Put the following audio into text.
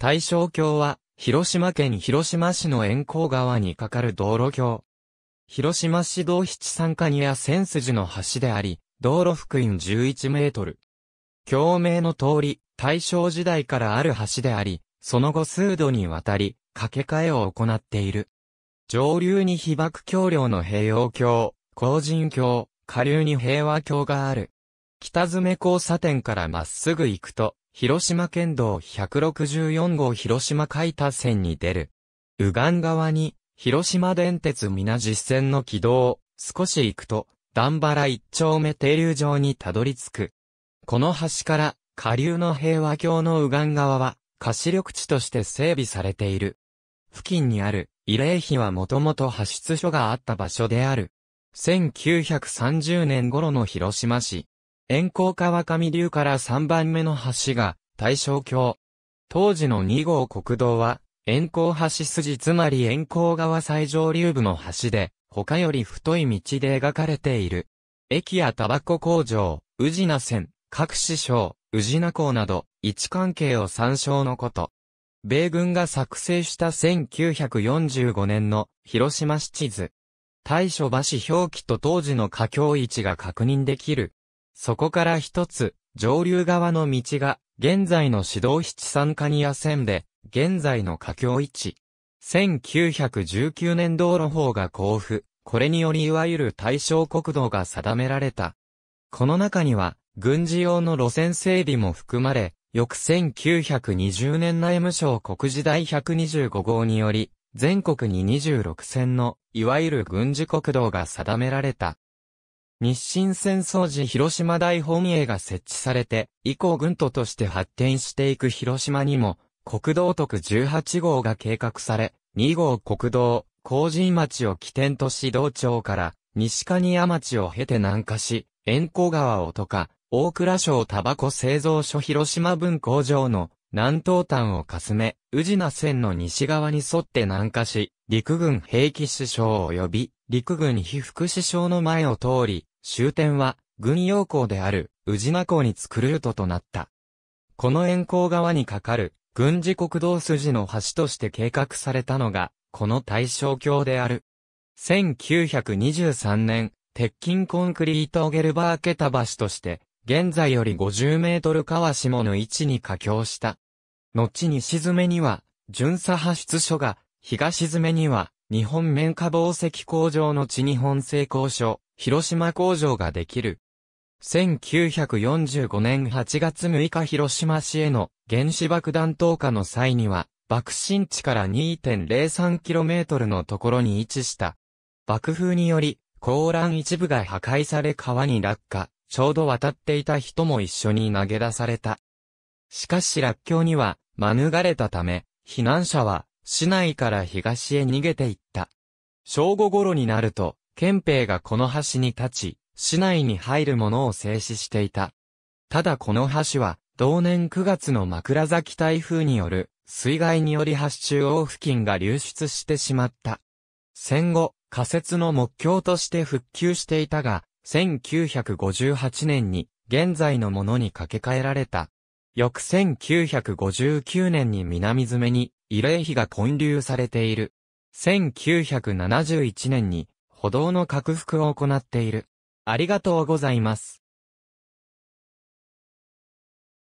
大正橋は、広島県広島市の沿江川に架かる道路橋。広島市道七三カニア千筋の橋であり、道路福音11メートル。橋名の通り、大正時代からある橋であり、その後数度にわたり、架け替えを行っている。上流に被爆橋梁の平洋橋、高人橋、下流に平和橋がある。北詰交差点からまっすぐ行くと、広島県道164号広島海田線に出る。右岸側に、広島電鉄皆実線の軌道を少し行くと、段原一丁目停留場にたどり着く。この橋から、下流の平和橋の右岸側は、貸緑地として整備されている。付近にある、慰霊碑はもともと派出所があった場所である。1930年頃の広島市、遠光川上流から3番目の橋が大正橋。当時の2号国道は、遠光橋筋つまり遠光川最上流部の橋で、他より太い道で描かれている。駅やタバコ工場、宇品線、各市省、宇品港など、位置関係を参照のこと。米軍が作成した1945年の広島市地図。大所橋表記と当時の架橋位置が確認できるそこから一つ、上流側の道が、現在の指導七三カニア線で、現在の下境位置。1919年道路法が交付、これによりいわゆる対象国道が定められた。この中には、軍事用の路線整備も含まれ、翌1920年内務省国時第125号により、全国に26線の、いわゆる軍事国道が定められた。日清戦争時広島大本営が設置されて、以降軍都として発展していく広島にも、国道特18号が計画され、2号国道、工人町を起点と指道庁から西蟹屋町を経て南下し、円光川をとか、大倉省タバコ製造所広島分工場の南東端をかすめ、宇品線の西側に沿って南下し、陸軍兵器師匠及び陸軍被服師匠の前を通り、終点は、軍用港である、宇品港に作るルートとなった。この沿港側に架かる、軍事国道筋の橋として計画されたのが、この大正橋である。1923年、鉄筋コンクリートゲルバー桁橋として、現在より50メートル川下の位置に架橋した。後に沈めには、巡査派出所が、東沈めには、日本綿花紡績工場の地日本製工所、広島工場ができる。1945年8月6日広島市への原子爆弾投下の際には、爆心地から 2.03km のところに位置した。爆風により、高欄一部が破壊され川に落下、ちょうど渡っていた人も一緒に投げ出された。しかし落橋には、免れたため、避難者は市内から東へ逃げていった。正午頃になると、憲兵がこの橋に立ち、市内に入るものを制止していた。ただこの橋は、同年9月の枕崎台風による、水害により橋中央付近が流出してしまった。戦後、仮設の目標として復旧していたが、1958年に現在のものに架け替えられた。翌1959年に南詰めに慰霊碑が建立されている。1971年に歩道の拡幅を行っている。ありがとうございます。